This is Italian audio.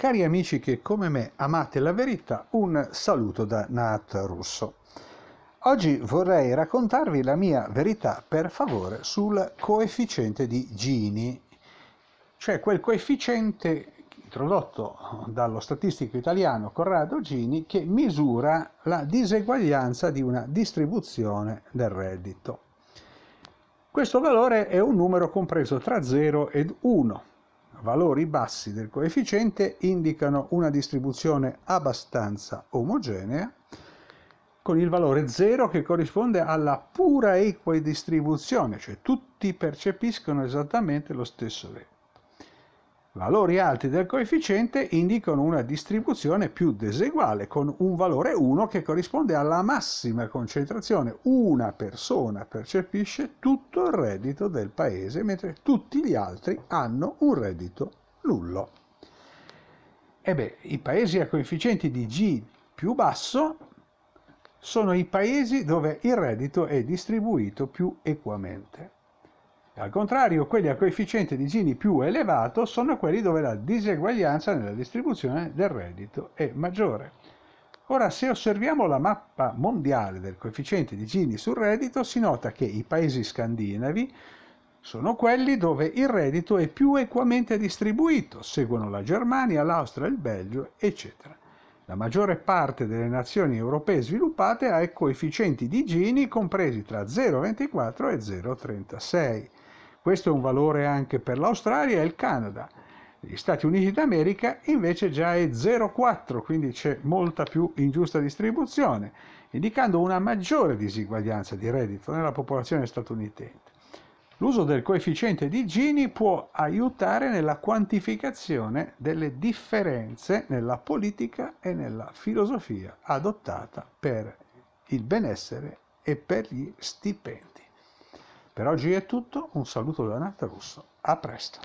Cari amici che come me amate la verità, un saluto da Nat Russo. Oggi vorrei raccontarvi la mia verità, per favore, sul coefficiente di Gini, cioè quel coefficiente introdotto dallo statistico italiano Corrado Gini che misura la diseguaglianza di una distribuzione del reddito. Questo valore è un numero compreso tra 0 ed 1 valori bassi del coefficiente indicano una distribuzione abbastanza omogenea con il valore 0 che corrisponde alla pura equidistribuzione, cioè tutti percepiscono esattamente lo stesso vento. Valori alti del coefficiente indicano una distribuzione più deseguale, con un valore 1 che corrisponde alla massima concentrazione. Una persona percepisce tutto il reddito del paese mentre tutti gli altri hanno un reddito nullo. E beh, i paesi a coefficienti di G più basso sono i paesi dove il reddito è distribuito più equamente. Al contrario, quelli a coefficiente di Gini più elevato sono quelli dove la diseguaglianza nella distribuzione del reddito è maggiore. Ora, se osserviamo la mappa mondiale del coefficiente di Gini sul reddito, si nota che i paesi scandinavi sono quelli dove il reddito è più equamente distribuito, seguono la Germania, l'Austria, il Belgio, eccetera. La maggiore parte delle nazioni europee sviluppate ha coefficienti di Gini compresi tra 0,24 e 0,36. Questo è un valore anche per l'Australia e il Canada. Gli Stati Uniti d'America invece già è 0,4, quindi c'è molta più ingiusta distribuzione, indicando una maggiore disuguaglianza di reddito nella popolazione statunitense. L'uso del coefficiente di Gini può aiutare nella quantificazione delle differenze nella politica e nella filosofia adottata per il benessere e per gli stipendi. Per oggi è tutto, un saluto da Renato Russo, a presto!